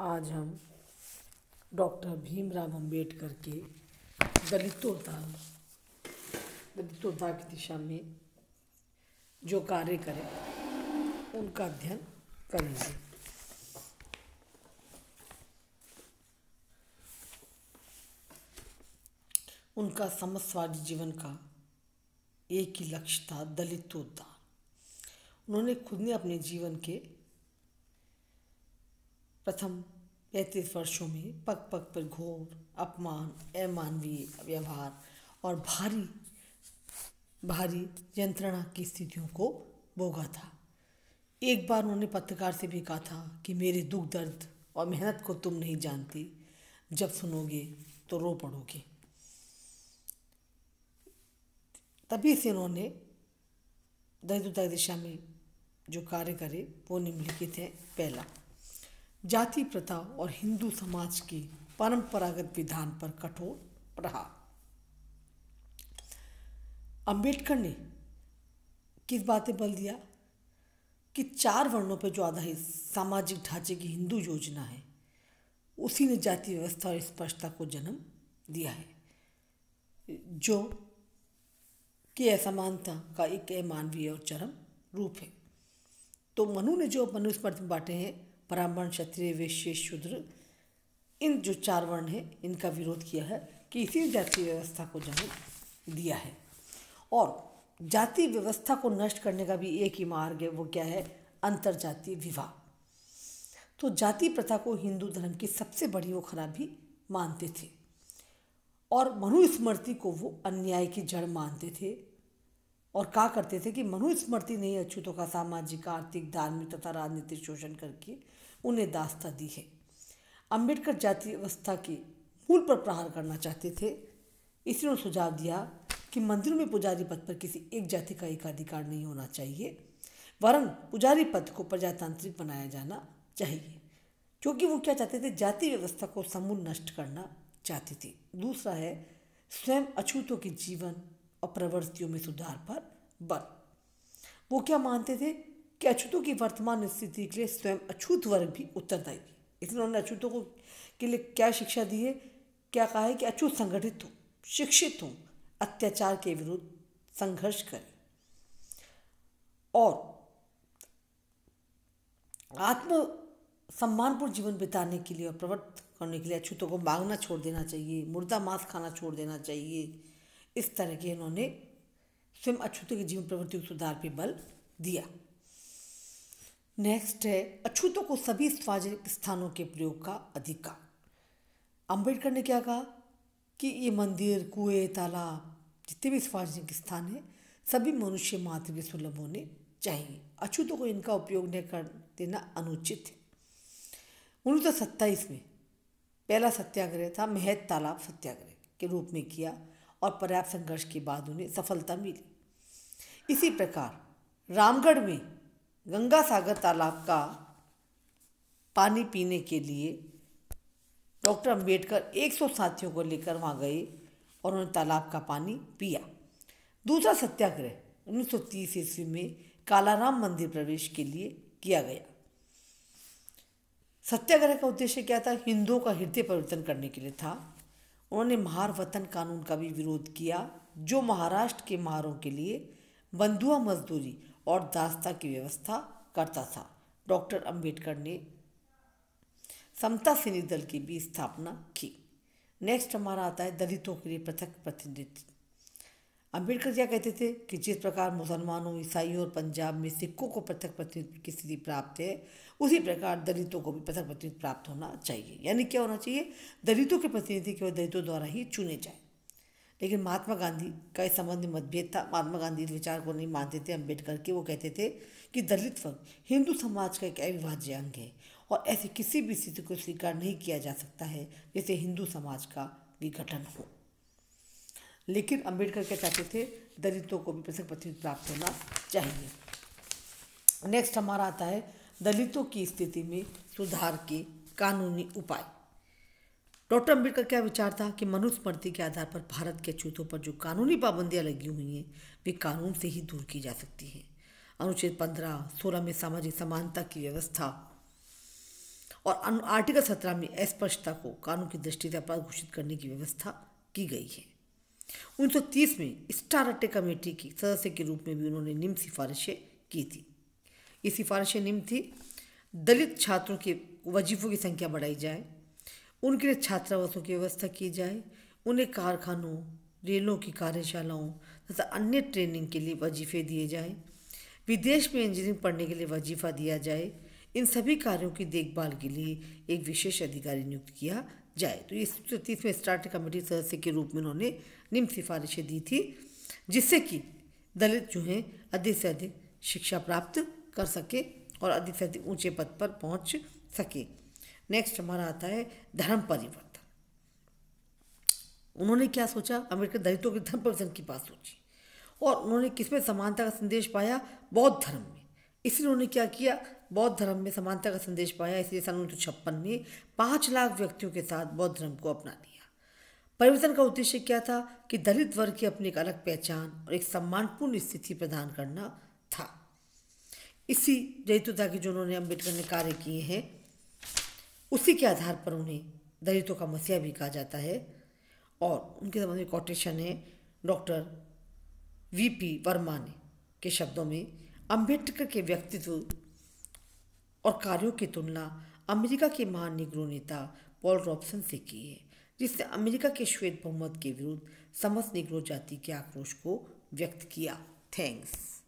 आज हम डॉक्टर भीमराव अंबेडकर के दलितोता दलितोता की दिशा में जो कार्य करें उनका अध्ययन करेंगे उनका समस्वादी जीवन का एक ही लक्ष्य था दलितोत्थान उन्होंने खुद ने अपने जीवन के प्रथम पैंतीस वर्षों में पग पग पर घोर अपमान अमानवीय व्यवहार और भारी भारी यंत्रणा की स्थितियों को भोगा था एक बार उन्होंने पत्रकार से भी कहा था कि मेरे दुख दर्द और मेहनत को तुम नहीं जानती जब सुनोगे तो रो पड़ोगे तभी से उन्होंने दरिद्रता दिशा में जो कार्य करे वो निम्नलिखित हैं पहला जाति प्रथा और हिंदू समाज के परंपरागत विधान पर कठोर रहा अंबेडकर ने किस बात पर बल दिया कि चार वर्णों पर जो आधारित सामाजिक ढांचे की हिंदू योजना है उसी ने जाति व्यवस्था और स्पष्टता को जन्म दिया है जो कि असमानता का एक अमानवीय और चरम रूप है तो मनु ने जो मनुस्मृति बांटे हैं ब्राह्मण क्षत्रिय वैश्य शूद्र इन जो चार वर्ण है इनका विरोध किया है कि इसी जाति व्यवस्था को जन्म दिया है और जाति व्यवस्था को नष्ट करने का भी एक ही मार्ग है वो क्या है अंतर जातीय विवाह तो जाति प्रथा को हिंदू धर्म की सबसे बड़ी वो खराबी मानते थे और मनुस्मृति को वो अन्याय की जड़ मानते थे और कहा करते थे कि मनुस्मृति नहीं अछूतों का सामाजिक आर्थिक धार्मिक तथा राजनीतिक शोषण करके उन्हें दास्ता दी है अंबेडकर जाति व्यवस्था के मूल पर प्रहार करना चाहते थे इसलिए उन्होंने सुझाव दिया कि मंदिरों में पुजारी पद पर किसी एक जाति का एकाधिकार नहीं होना चाहिए वरन पुजारी पद को प्रजातांत्रिक बनाया जाना चाहिए क्योंकि वो क्या चाहते थे जाति व्यवस्था को समूल नष्ट करना चाहते थे दूसरा है स्वयं अछूतों के जीवन और प्रवृत्तियों में सुधार पर बल वो क्या मानते थे कि अछूतों की वर्तमान स्थिति के लिए स्वयं अछूत वर्ग भी उत्तरदायी थी इसलिए उन्होंने अछूतों को के लिए क्या शिक्षा दी है क्या कहा है कि अछूत संगठित हो शिक्षित हो अत्याचार के विरुद्ध संघर्ष करें और आत्म सम्मानपूर्ण जीवन बिताने के लिए और प्रवृत्त करने के लिए अछूतों को मांगना छोड़ देना चाहिए मुर्दा मांस खाना छोड़ देना चाहिए इस तरह के इन्होंने स्वयं अछूतों के जीवन प्रवृत्ति सुधार पर बल दिया नेक्स्ट है अछूतों को सभी सार्वजनिक स्थानों के प्रयोग का अधिकार अंबेडकर ने क्या कहा कि ये मंदिर कुएं तालाब जितने भी सार्वजनिक स्थान हैं सभी मनुष्य मात्र के सुलभ होने चाहिए अछूतों को इनका उपयोग नहीं कर देना अनुचित है उन्नीस सौ सत्ताईस में पहला सत्याग्रह था महत तालाब सत्याग्रह के रूप में किया और पर्याप्त संघर्ष के बाद उन्हें सफलता मिली इसी प्रकार रामगढ़ में गंगा सागर तालाब का पानी पीने के लिए डॉक्टर अंबेडकर 100 साथियों को लेकर वहाँ गए और उन्होंने तालाब का पानी पिया दूसरा सत्याग्रह 1930 ईस्वी में कालाराम मंदिर प्रवेश के लिए किया गया सत्याग्रह का उद्देश्य क्या था हिंदुओं का हृदय परिवर्तन करने के लिए था उन्होंने महार वतन कानून का भी विरोध किया जो महाराष्ट्र के महारों के लिए बंधुआ मजदूरी और दास्ता की व्यवस्था करता था डॉक्टर अंबेडकर ने समता सैनिक दल की भी स्थापना की नेक्स्ट हमारा आता है दलितों के लिए पृथक प्रतिनिधित्व अम्बेडकर क्या कहते थे कि जिस प्रकार मुसलमानों ईसाइयों और पंजाब में सिखों को पृथक प्रतिनिधित्व की स्थिति प्राप्त है उसी प्रकार दलितों को भी पृथक प्रतिनिधित्व प्राप्त होना चाहिए यानी क्या होना चाहिए दलितों के प्रतिनिधि केवल दलितों द्वारा ही चुने जाए लेकिन महात्मा गांधी का इस संबंध में मतभेद था महात्मा गांधी इस विचार को नहीं मानते थे अम्बेडकर के वो कहते थे कि दलित वर्ग हिंदू समाज का एक अविभाज्य अंग है और ऐसी किसी भी स्थिति को स्वीकार नहीं किया जा सकता है जैसे हिंदू समाज का विघटन हो लेकिन अंबेडकर क्या चाहते थे दलितों को भी पृथक प्रतिनिधित्व प्राप्त होना चाहिए नेक्स्ट हमारा आता है दलितों की स्थिति में सुधार के कानूनी उपाय डॉक्टर अम्बेडकर क्या विचार था कि मनुस्मृति के आधार पर भारत के अछूतों पर जो कानूनी पाबंदियां लगी हुई हैं वे कानून से ही दूर की जा सकती हैं अनुच्छेद पंद्रह सोलह में सामाजिक समानता की व्यवस्था और आर्टिकल सत्रह में अस्पष्टता को कानून की दृष्टि से अपराध घोषित करने की व्यवस्था की गई है 1930 में स्टार अट्टे कमेटी की सदस्य के रूप में भी उन्होंने निम्न सिफारिशें की थी ये सिफारिशें निम्न थी दलित छात्रों के वजीफों की संख्या बढ़ाई जाए उनके लिए छात्रावासों की व्यवस्था की जाए उन्हें कारखानों रेलों की कार्यशालाओं तथा अन्य ट्रेनिंग के लिए वजीफे दिए जाए विदेश में इंजीनियरिंग पढ़ने के लिए वजीफा दिया जाए इन सभी कार्यों की देखभाल के लिए एक विशेष अधिकारी नियुक्त किया जाए तो इस तीसवें स्टार्ट कमेटी सदस्य के रूप में उन्होंने निम्न सिफारिशें दी थी जिससे कि दलित जो हैं अधिक से अधिक शिक्षा प्राप्त कर सके और अधिक से अधिक ऊँचे पद पर पहुँच सके नेक्स्ट हमारा आता है धर्म परिवर्तन उन्होंने क्या सोचा अमेरिका दलितों के धर्म परिवर्तन की बात सोची और उन्होंने किसमें समानता का संदेश पाया बौद्ध धर्म में इसलिए उन्होंने क्या किया बौद्ध धर्म में समानता का संदेश पाया इसलिए सन उन्नीस सौ छप्पन में पाँच लाख व्यक्तियों के साथ बौद्ध धर्म को अपना लिया परिवर्तन का उद्देश्य क्या था कि दलित वर्ग की अपनी एक अलग पहचान और एक सम्मानपूर्ण स्थिति प्रदान करना था इसी जैतुता तो के जो उन्होंने अम्बेडकर ने कार्य किए हैं उसी के आधार पर उन्हें दलितों का मसीहा भी कहा जाता है और उनके संबंध में कोटेशन है डॉक्टर वी पी वर्मा ने के शब्दों में अम्बेडकर के व्यक्तित्व और कार्यों की तुलना अमेरिका के महान निगरों नेता पॉल रॉबसन से की है जिसने अमेरिका के श्वेत बहुमत के विरुद्ध समस्त निगरों जाति के आक्रोश को व्यक्त किया थैंक्स